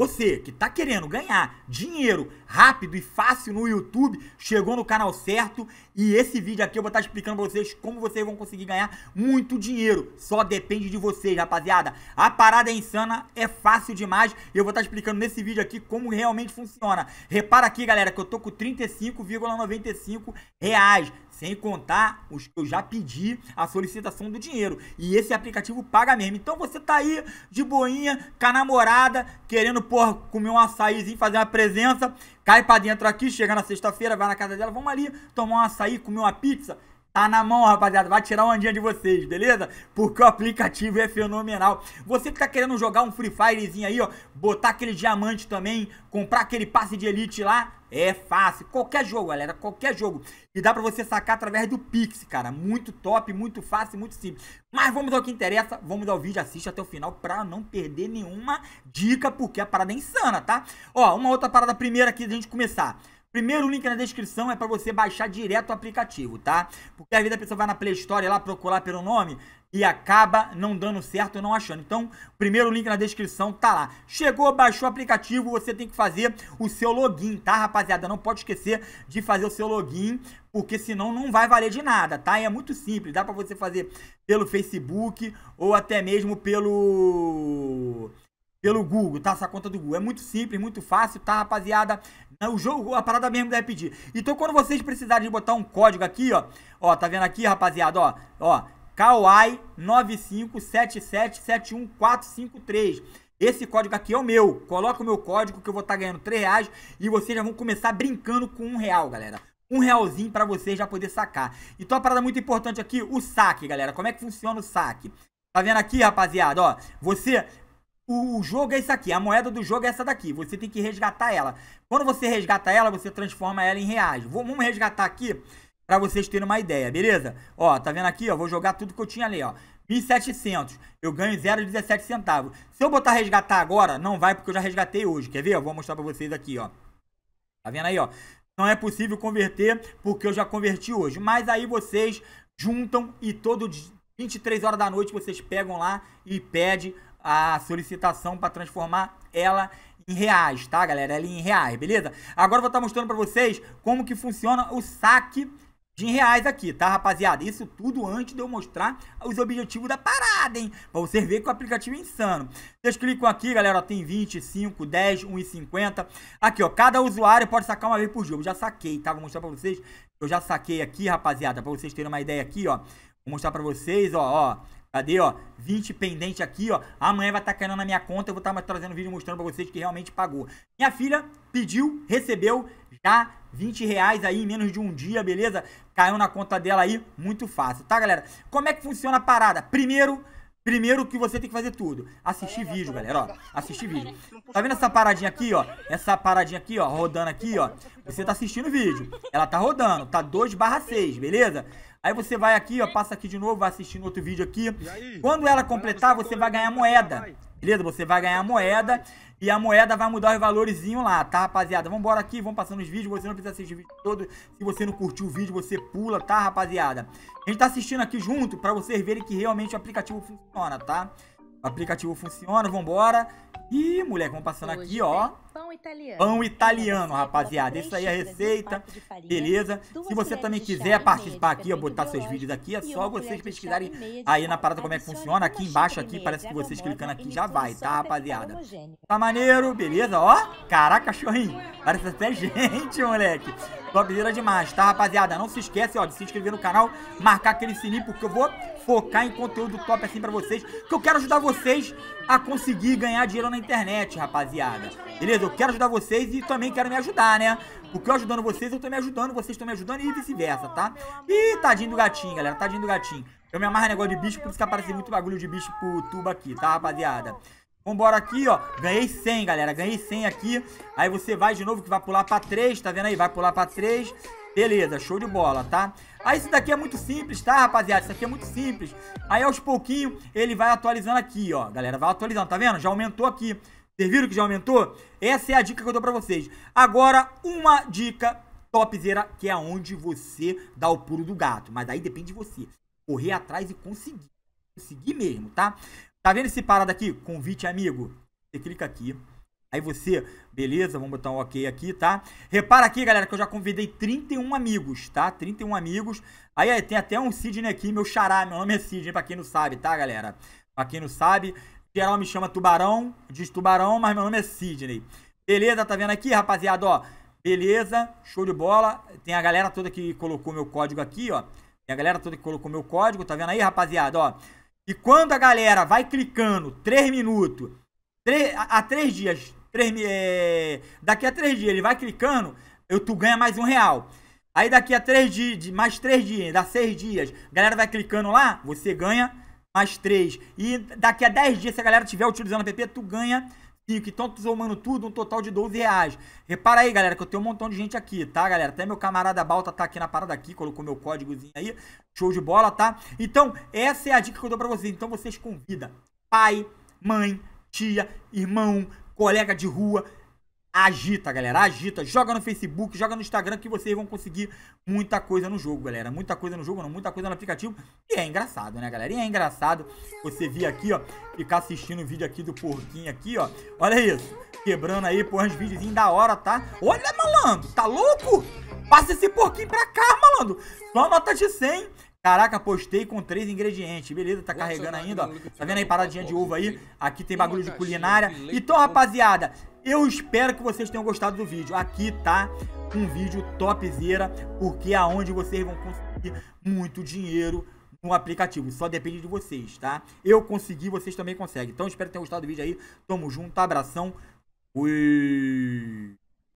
Você que está querendo ganhar dinheiro rápido e fácil no YouTube, chegou no canal certo e esse vídeo aqui eu vou estar tá explicando para vocês como vocês vão conseguir ganhar muito dinheiro. Só depende de vocês, rapaziada. A parada é insana, é fácil demais e eu vou estar tá explicando nesse vídeo aqui como realmente funciona. Repara aqui, galera, que eu tô com 35,95 reais sem contar os que eu já pedi a solicitação do dinheiro. E esse aplicativo paga mesmo. Então você tá aí de boinha, com a namorada, querendo, porra, comer um açaízinho, fazer uma presença. Cai pra dentro aqui, chega na sexta-feira, vai na casa dela, vamos ali tomar um açaí, comer uma pizza tá na mão, rapaziada. Vai tirar um andinha de vocês, beleza? Porque o aplicativo é fenomenal. Você que tá querendo jogar um Free Firezinho aí, ó, botar aquele diamante também, comprar aquele passe de elite lá, é fácil. Qualquer jogo, galera, qualquer jogo. E dá pra você sacar através do Pix, cara. Muito top, muito fácil, muito simples. Mas vamos ao que interessa, vamos ao vídeo, assiste até o final pra não perder nenhuma dica, porque a parada é insana, tá? Ó, uma outra parada primeira aqui da gente começar. Primeiro link na descrição é para você baixar direto o aplicativo, tá? Porque às vezes a pessoa vai na Play Store lá procurar pelo nome e acaba não dando certo, não achando. Então, primeiro link na descrição tá lá. Chegou, baixou o aplicativo, você tem que fazer o seu login, tá, rapaziada? Não pode esquecer de fazer o seu login, porque senão não vai valer de nada, tá? E é muito simples, dá para você fazer pelo Facebook ou até mesmo pelo pelo Google, tá? Essa conta do Google. É muito simples, muito fácil, tá, rapaziada? O jogo, a parada mesmo deve é pedir. Então, quando vocês precisarem de botar um código aqui, ó, ó, tá vendo aqui, rapaziada, ó, ó, Kawai 957771453. Esse código aqui é o meu. Coloca o meu código que eu vou estar tá ganhando 3 reais e vocês já vão começar brincando com um real, galera um realzinho para vocês já poder sacar. Então a parada muito importante aqui, o saque, galera. Como é que funciona o saque? Tá vendo aqui, rapaziada? Ó, você o, jogo é isso aqui, a moeda do jogo é essa daqui. Você tem que resgatar ela. Quando você resgata ela, você transforma ela em reais. Vou, vamos resgatar aqui para vocês terem uma ideia, beleza? Ó, tá vendo aqui, ó, vou jogar tudo que eu tinha ali, ó. 1.700, eu ganho 0,17 centavos. Se eu botar resgatar agora, não vai porque eu já resgatei hoje, quer ver? Eu vou mostrar para vocês aqui, ó. Tá vendo aí, ó? Não é possível converter porque eu já converti hoje. Mas aí vocês juntam e todo 23 horas da noite vocês pegam lá e pedem a solicitação para transformar ela em reais, tá, galera? Ela em reais, beleza? Agora vou estar tá mostrando para vocês como que funciona o saque de reais aqui, tá, rapaziada? Isso tudo antes de eu mostrar os objetivos da parada, hein? Pra você ver que o aplicativo é insano. Vocês clicam aqui, galera, ó, tem 20, 5, 10, 1,50. Aqui, ó, cada usuário pode sacar uma vez por jogo. Já saquei, tá? Vou mostrar pra vocês. Eu já saquei aqui, rapaziada, pra vocês terem uma ideia aqui, ó. Vou mostrar pra vocês, ó, ó. Cadê, ó? 20 pendente aqui, ó. Amanhã vai estar tá caindo na minha conta. Eu vou estar tá trazendo vídeo mostrando pra vocês que realmente pagou. Minha filha pediu, recebeu já 20 reais aí em menos de um dia, beleza? Caiu na conta dela aí, muito fácil, tá, galera? Como é que funciona a parada? Primeiro... Primeiro que você tem que fazer tudo. Assistir vídeo, galera, ó. Assistir vídeo. Tá vendo essa paradinha aqui, ó? Essa paradinha aqui, ó, rodando aqui, ó. Você tá assistindo o vídeo. Ela tá rodando, tá 2 barra 6, beleza? Aí você vai aqui, ó, passa aqui de novo, vai assistindo outro vídeo aqui. Quando ela completar, você vai ganhar moeda. Beleza? Você vai ganhar moeda e a moeda vai mudar os valorzinho lá, tá, rapaziada? Vambora aqui, vamos passando os vídeos. Você não precisa assistir o vídeo todo. Se você não curtiu o vídeo, você pula, tá, rapaziada? A gente tá assistindo aqui junto pra vocês verem que realmente o aplicativo funciona, tá? O aplicativo funciona, vambora. Ih, moleque, vamos passando aqui, ó. Pão italiano. Pão italiano, rapaziada. Isso aí é a receita. Beleza? Se você também quiser participar aqui, eu botar seus vídeos aqui, é só vocês pesquisarem aí na parada como é que funciona. Aqui embaixo, aqui, parece que vocês clicando aqui já vai, tá, é rapaziada? Tá maneiro, beleza? Ó, caraca, cachorrinho. Parece até gente, moleque. Topzera demais, tá, rapaziada? Não se esquece, ó, de se inscrever no canal, marcar aquele sininho, porque eu vou focar em conteúdo top assim pra vocês, que eu quero ajudar vocês a conseguir ganhar dinheiro na internet, rapaziada. Beleza? Eu quero ajudar vocês e também quero me ajudar, né? Porque eu ajudando vocês, eu tô me ajudando, vocês estão me ajudando e vice-versa, tá? Ih, tadinho do gatinho, galera. Tadinho do gatinho. Eu me amarro negócio de bicho, por isso que aparece muito bagulho de bicho pro tubo aqui, tá, rapaziada? Vambora aqui, ó. Ganhei 100, galera. Ganhei 100 aqui. Aí você vai de novo que vai pular pra 3, tá vendo aí? Vai pular pra 3. Beleza, show de bola, tá? Aí isso daqui é muito simples, tá, rapaziada? Isso aqui é muito simples. Aí aos pouquinhos ele vai atualizando aqui, ó. Galera, vai atualizando, tá vendo? Já aumentou aqui. Vocês viram que já aumentou? Essa é a dica que eu dou para vocês. Agora, uma dica topzera, que é onde você dá o pulo do gato. Mas aí depende de você. Correr atrás e conseguir. Conseguir mesmo, tá? Tá vendo esse parada aqui? Convite amigo. Você clica aqui. Aí você, beleza, vamos botar um ok aqui, tá? Repara aqui, galera, que eu já convidei 31 amigos, tá? 31 amigos. Aí, aí tem até um Sidney aqui, meu xará, meu nome é Sidney, pra quem não sabe, tá, galera? Pra quem não sabe, Geral me chama Tubarão, diz Tubarão, mas meu nome é Sidney. Beleza, tá vendo aqui, rapaziada, ó. Beleza, show de bola. Tem a galera toda que colocou meu código aqui, ó. Tem a galera toda que colocou meu código, tá vendo aí, rapaziada, ó. E quando a galera vai clicando 3 minutos, 3, a, 3 dias, 3, é, daqui a 3 dias ele vai clicando, eu, tu ganha mais um real. Aí daqui a 3 dias, mais 3 dias, dá 6 dias, a galera vai clicando lá, você ganha mais 3. E daqui a 10 dias, se a galera estiver utilizando a PP tu ganha 5. Então, tu somando tudo, um total de 12 reais. Repara aí, galera, que eu tenho um montão de gente aqui, tá, galera? Até meu camarada Balta tá aqui na parada aqui, colocou meu códigozinho aí. Show de bola, tá? Então, essa é a dica que eu dou pra vocês. Então, vocês convida pai, mãe, tia, irmão, colega de rua, agita, galera. Agita, joga no Facebook, joga no Instagram que vocês vão conseguir muita coisa no jogo, galera. Muita coisa no jogo, não, muita coisa no aplicativo. E é engraçado, né, galera? E é engraçado você vir aqui, ó, ficar assistindo o vídeo aqui do porquinho aqui, ó. Olha isso. Quebrando aí, porra, uns videozinhos da hora, tá? Olha, malandro, tá louco? Passa esse porquinho pra cá, malandro. Só nota de 100 Caraca, postei com três ingredientes. Beleza, tá carregando ainda, ó. Tá vendo aí paradinha de uva aí? Aqui tem bagulho de culinária. Então, rapaziada, eu espero que vocês tenham gostado do vídeo. Aqui tá um vídeo topzera, porque é onde vocês vão conseguir muito dinheiro no aplicativo. Só depende de vocês, tá? Eu consegui, vocês também conseguem. Então, espero que tenham gostado do vídeo aí. Tamo junto, abração. Fui!